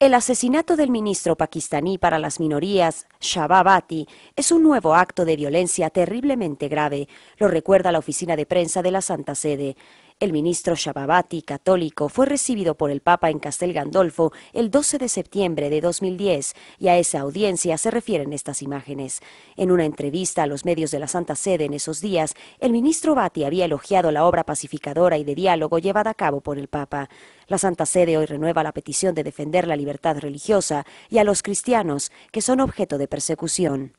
El asesinato del ministro pakistaní para las minorías, Shababati, es un nuevo acto de violencia terriblemente grave, lo recuerda la oficina de prensa de la Santa Sede. El ministro Shababati, católico, fue recibido por el Papa en Castel Gandolfo el 12 de septiembre de 2010 y a esa audiencia se refieren estas imágenes. En una entrevista a los medios de la Santa Sede en esos días, el ministro Bati había elogiado la obra pacificadora y de diálogo llevada a cabo por el Papa. La Santa Sede hoy renueva la petición de defender la libertad religiosa y a los cristianos que son objeto de persecución.